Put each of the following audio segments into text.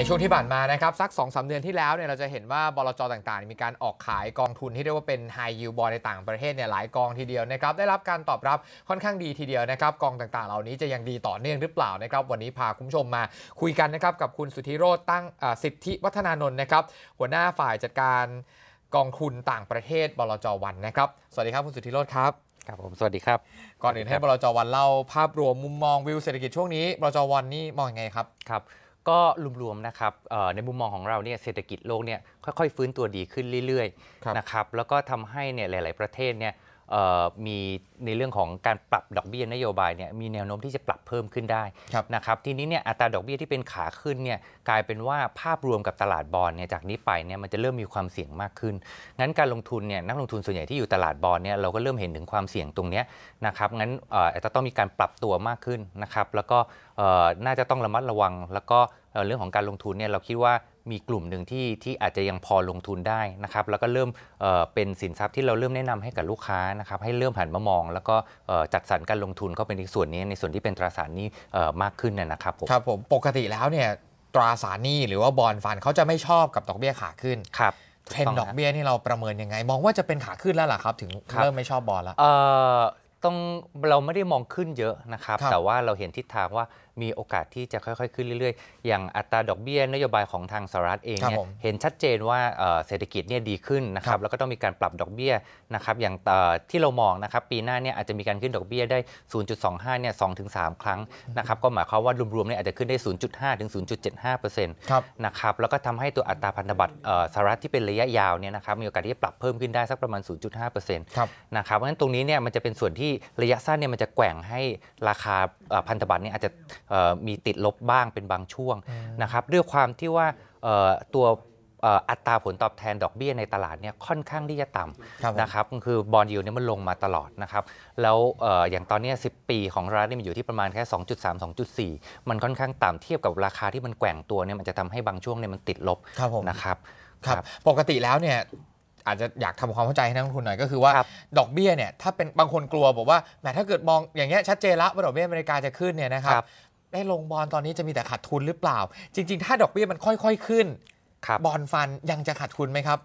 ในช่วงที่ผ่านมานะครับสัก2อสเดือนที่แล้วเนี่ยเราจะเห็นว่าบลจต่างๆ มีการออกขายกองทุนที่เรียกว่าเป็น High Yield Bond ในต่างประเทศเนี่ยหลายกองทีเดียวนะครับได้รับการตอบรับค่อนข้างดีทีเดียวนะครับกองต่างๆ เหล่านี้จะยังดีต่อเนื่องหรือเปล่านะครับวันนี้พาคุณผู้ชมมาคุยกันนะครับกับคุณสุธิโรตตั้งสิทธิวัฒนานนท์นะครับหัวหน้าฝ่ายจัดการกองทุนต่างประเทศ บลจวันนะครับ สวัสดีครับ คุณสุธิโรธครับครับ ผมสวัสดีครับก่อนอื่นให้บลจวันเล่าภาพรวมมุมมองวิวเศรษฐกิจช่วงนี้บลจวันนี่มองยังไงครับครับก็รวมๆ นะครับ ในมุมมองของเราเนี่ยเศรษฐกิจโลกเนี่ยค่อย ๆ ฟื้นตัวดีขึ้นเรื่อยๆนะครับแล้วก็ทำให้เนี่ยหลายๆประเทศเนี่ยมีในเรื่องของการปรับดอกเบี้ยนโยบายเนี่ยมีแนวโน้มที่จะปรับเพิ่มขึ้นได้นะครับทีนี้เนี่ยอัตราดอกเบี้ยที่เป็นขาขึ้นเนี่ยกลายเป็นว่าภาพรวมกับตลาดบอลเนี่ยจากนี้ไปเนี่ยมันจะเริ่มมีความเสี่ยงมากขึ้นงั้นการลงทุนเนี่ยนักลงทุนส่วนใหญ่ที่อยู่ตลาดบอลเนี่ยเราก็เริ่มเห็นถึงความเสี่ยงตรงนี้นะครับงั้นอาจจะต้องมีการปรับตัวมากขึ้นนะครับแล้วก็น่าจะต้องระมัดระวังแล้วก็เรื่องของการลงทุนเนี่ยเราคิดว่ามีกลุ่มหนึ่งที่ที่อาจจะยังพอลงทุนได้นะครับแล้วก็เริ่มเเป็นสินทรัพย์ที่เราเริ่มแนะนำให้กับลูกค้านะครับ ให้เริ่มหันมามอง แล้วก็จัดสรรการลงทุนเข้าไปในส่วนนี้ ในส่วนที่เป็นตราสารนี้มากขึ้นนะครับผมครับผมปกติแล้วเนี่ยตราสารนี้หรือว่าบอลฟันเขาจะไม่ชอบกับดอกเบี้ยขาขึ้นครับเทรนดอกเบี้ยนี่เราประเมินยังไง มองว่าจะเป็นขาขึ้นแล้วล่ะครับถึงเริ่มไม่ชอบบอลแล้วต้องเราไม่ได้มองขึ้นเยอะนะครับแต่ว่าเราเห็นทิศทางว่ามีโอกาสที่จะค่อยๆขึ้น เรื่อย ๆ อย่างอัตราดอกเบี้ยนโยบายของทางสหรัฐเองเนี่ยเห็นชัดเจนว่าเศรษฐกิจเนี่ยดีขึ้นนะครับแล้วก็ต้องมีการปรับดอกเบี้ยนะครับอย่างที่เรามองนะครับปีหน้าเนี่ยอาจจะมีการขึ้นดอกเบี้ยได้ 0.25 เนี่ย 2-3 ครั้งนะครับก็หมายความว่ารวมๆเนี่ยอาจจะขึ้นได้ 0.5ถึง0.75%นะครับแล้วก็ทำให้ตัวอัตราพันธบัตรสหรัฐที่เป็นระยะยาวเนี่ยนะครับมีโอกาสที่จะปรับเพิ่มขึ้นได้สักประมาณ 0.5%นะครับเพราะฉะนั้นตรงนี้เนี่ยมันจะเป็นส่วนที่ระยะสั้นเนี่ยมันจะแกว่งให้ราคาพันธบัตรเนี่ยอาจจะมีติดลบบ้างเป็นบางช่วงนะครับด้วยความที่ว่าตัวอัตราผลตอบแทนดอกเบี้ยในตลาดเนี่ยค่อนข้างที่จะต่ำนะครับก็คือบอลยูเนี่ยมันลงมาตลอดนะครับ แล้วอย่างตอนนี้ 10 ปีของรัฐเนี่ยมันอยู่ที่ประมาณแค่ 2.3 2.4 มันค่อนข้างต่ำเทียบกับราคาที่มันแกว่งตัวเนี่ยมันจะทำให้บางช่วงเนี่ยมันติดลบนะครับ ครับปกติแล้วเนี่ยอาจจะอยากทำความเข้าใจให้นักลงทุนหน่อยก็คือว่า ดอกเบี้ยเนี่ยถ้าเป็นบางคนกลัวบอกว่าแหมถ้าเกิดมองอย่างเงี้ยชัดเจนละว่าดอกเบี้ยอเมริกาจะขึ้นเนี่ยนะครับได้ลงบอลตอนนี้จะมีแต่ขาดทุนหรือเปล่า จริงๆถ้าดอกเบี้ยมันค่อย ๆขึ้นบอลฟันยังจะขาดทุนไหมครับ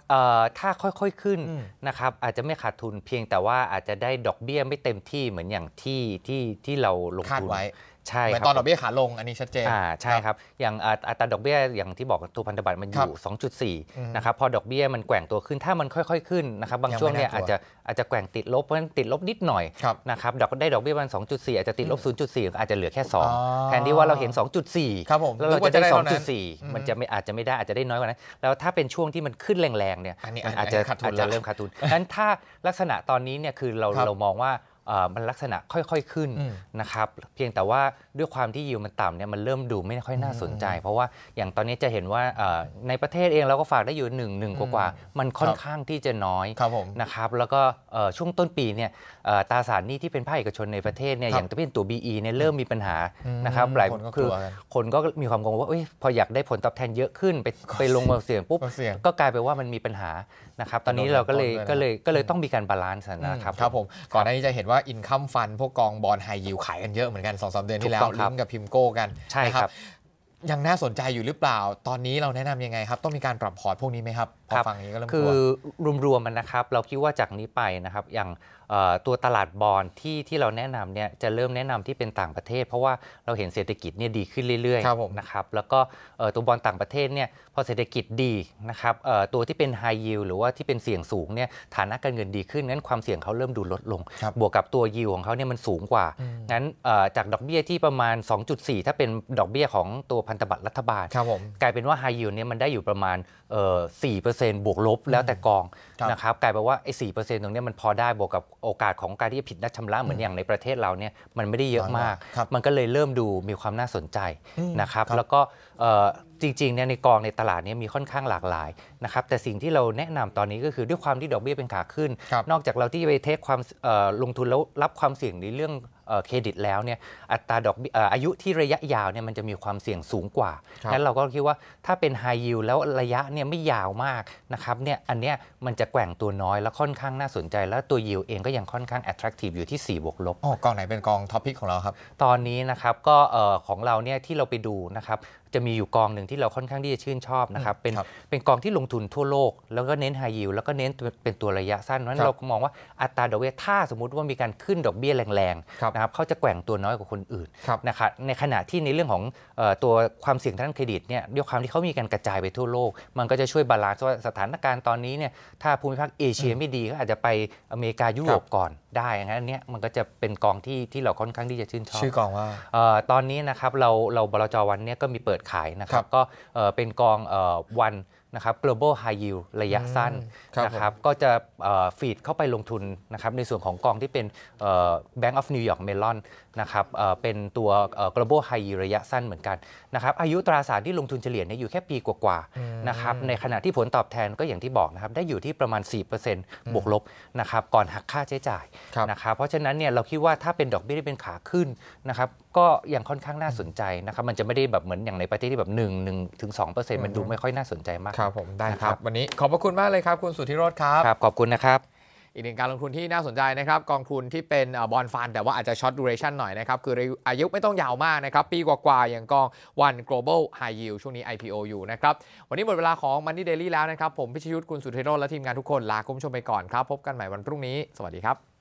ถ้าค่อยๆขึ้นนะครับ อาจจะไม่ขาดทุนเพียง แต่ว่าอาจจะได้ดอกเบี้ยไม่เต็มที่เหมือนอย่างที่ที่ที่เราลงทุนไว้ใช่เหมือนตอนดอกเบี้ยขาลงอันนี้ชัดเจนอ่าใช่ครับอย่างอัตราดอกเบี้ยอย่างที่บอกตัวพันธบัตรมันอยู่ 2.4 นะครับ พอดอกเบี้ยมันแกว่งตัวขึ้น ถ้ามันค่อย ๆขึ้นนะครับ บางช่วงเนี่ยอาจจะอาจจะแกว่งติดลบเพราะฉะนั้นติดลบนิดหน่อยนะครับ ดอกได้ดอกเบี้ยประมาณ2.4 อาจจะติดลบ 0.4 อาจจะเหลือแค่ 2แทนที่ว่าเราเห็น 2.4ครับผมแล้วเราจะได้ 2.4 มันจะไม่อาจจะไม่ได้อาจจะได้น้อยกว่านั้นแล้วถ้าเป็นช่วงที่มันขึ้นแรงๆเนี่ยอาจจะอาจจะเริ่มขาดทุนนั้นถ้าลักษณะตอนนี้เนี่ยคือเราเรามองว่ามันลักษณะค่อยๆขึ้นนะครับ เพียงแต่ว่าด้วยความที่ยิวมันต่ำเนี่ยมันเริ่มดูไม่ค่อยน่าสนใจ เพราะว่าอย่างตอนนี้จะเห็นว่าในประเทศเองเราก็ฝากได้อยู่หนึ่งหนึ่งกว่ามันค่อนข้างที่จะน้อยนะครับแล้วก็ช่วงต้นปีเนี่ยตราสารนี้ที่เป็นภาคเอกชนในประเทศเนี่ยอย่างตัวเป็นตัว BE เนี่ยเริ่มมีปัญหานะครับหลายคือคนก็มีความกังวลว่าพออยากได้ผลตอบแทนเยอะขึ้น ไปไปลงมาเสี่ยงปุ๊บก็กลายไปว่ามันมีปัญหานะครับตอนนี้เราก็เลยก็เลยก็เลยต้องมีการบาลานซ์นะครับครับผมก่อนหน้านี้จะเห็นว่าว่า อินคัมฟันพวกกองบอลไฮยิวขายกันเยอะเหมือนกันสองสเดือนที่แล้วลุ้นกับพิมโก้กันใช่ครับยังน่าสนใจอยู่หรือเปล่า ตอนนี้เราแนะนำยังไงครับ ต้องมีการปรับพอร์ตพวกนี้ไหมครับ พอฟังนี้ก็เริ่มคือรวมรวมมันนะครับเราคิดว่าจากนี้ไปนะครับอย่างตัวตลาดบอลที่ที่เราแนะนำเนี่ยจะเริ่มแนะนำที่เป็นต่างประเทศ เพราะว่าเราเห็นเศรษฐกิจเนี่ยดีขึ้นเรื่อยๆนะครับแล้วก็ตัวบอลต่างประเทศเนี่ยพอเศรษฐกิจดีนะครับตัวที่เป็นไฮยิวหรือว่าที่เป็นเสี่ยงสูงเนี่ยฐานะการเงินดีขึ้นงั้นความเสี่ยงเขาเริ่มดูลดลง บวกกับตัวยิวของเขาเนี่ยมันสูงกว่างั้นจากดอกเบี้ยที่ประมาณ 2.4 ถ้าเป็นดอกเบี้ยของตัวพันธบัตรรัฐบาลครับผม กลายเป็นว่าไฮยูเนี่ยมันได้อยู่ประมาณสี่เปอร์เซ็นต์บวกลบแล้วแต่กองนะครับ กลายเป็นว่าไอ้สี่เปอร์เซ็นต์ตรงนี้มันพอได้บวกกับโอกาสของการที่จะผิดนัดชำระเหมือนอย่างในประเทศเราเนี่ยมันไม่ได้เยอะมาก มันก็เลยเริ่มดูมีความน่าสนใจนะครับ แล้วก็จริงๆเนี่ยในกองในตลาดนี้มีค่อนข้างหลากหลายนะครับ แต่สิ่งที่เราแนะนำตอนนี้ก็คือด้วยความที่ดอกเบี้ยเป็นขาขึ้น นอกจากเราที่ไปเทคความลงทุนแล้วรับความเสี่ยงในเรื่องเครดิตแล้วเนี่ยอัตราดอกอายุที่ระยะยาวเนี่ยมันจะมีความเสี่ยงสูงกว่านั้นเราก็คิดว่าถ้าเป็นไฮยวแล้วระยะเนี่ยไม่ยาวมากนะครับเนี่ยอันเนี้ยมันจะแกว่งตัวน้อยแล้วค่อนข้างน่าสนใจ แล้วตัวยิวเองก็ยังค่อนข้าง attractive อยู่ที่ 4บวกลบอกองไหนเป็นกองท็อปพิกของเราครับ ตอนนี้นะครับก็ของเราเนี่ยที่เราไปดูนะครับจะมีอยู่กองหนึ่งที่เราค่อนข้างที่จะชื่นชอบนะครับ เป็นเป็นกองที่ลงทุนทั่วโลกแล้วก็เน้นไฮยิวแล้วก็เน้นเป็นตัวระยะสั้นเพราะนั้นเรามองว่าอัตราดอกเบี้ยถ้าสมมติว่ามีการขึ้นดอกเบี้ยแรงๆนะครับเขาจะแกว่งตัวน้อยกว่าคนอื่นนะครับในขณะที่ในเรื่องของตัวความเสี่ยงทางเครดิตเนี่ยด้วยความที่เขามีการกระจายไปทั่วโลก มันก็จะช่วยบาลานซ์ว่าสถานการณ์ตอนนี้เนี่ยถ้าภูมิภาคเอเชียไม่ดีก็อาจจะไปอเมริกายุโรปก่อนได้งั้นอันเนี้ยมันก็จะเป็นกองที่ที่เราค่อนข้างที่จะชื่นชอบชื่อกองว่าตอนนี้นะครับเราเราบลจวันเนี้ยก็มีเปิดขายนะครับก็เป็นกองวันนะครับ global high yield ระยะสั้นนะครับก็จะฟีดเข้าไปลงทุนนะครับในส่วนของกองที่เป็น Bank of New York Mellon นะครับเป็นตัว global high yield ระยะสั้นเหมือนกันนะครับอายุตราสารที่ลงทุนเฉลี่ยเนี่ยอยู่แค่ปีกว่าๆนะครับในขณะที่ผลตอบแทนก็อย่างที่บอกนะครับได้อยู่ที่ประมาณ 4%บวกลบนะครับก่อนหักค่าใช้จ่ายนะครับเพราะฉะนั้นเนี่ยเราคิดว่าถ้าเป็นดอกเบี้ยที่เป็นขาขึ้นนะครับก็ยังค่อนข้างน่าสนใจนะครับมันจะไม่ได้แบบเหมือนอย่างในประเทศที่แบบ1งถึง์มันดูไม่ค่อยน่าสนใจมากครับผมได้ครับวันนี้ขอบพระคุณมากเลยครับ คุณสุธิโรธครับครับขอบคุณนะครับอีกหนึ่งการลงทุนที่น่าสนใจนะครับกองทุนที่เป็นบอลฟันแต่ว่าอาจจะช็อตดูเรชันหน่อยนะครับคืออายุไม่ต้องยาวมากนะครับปีกว่าๆอย่างกอง One Global High Yield ช่วงนี้ IPO อยู่นะครับวันนี้หมดเวลาของ Money Daily แล้วนะครับผมพิชยุทธ์คุณสุทธิโรธและทีมงานทุกคนลาคุณผู้ชมไปก่อนครับพบกันใหม่วันพรุ่งนี้สวัสดีครับ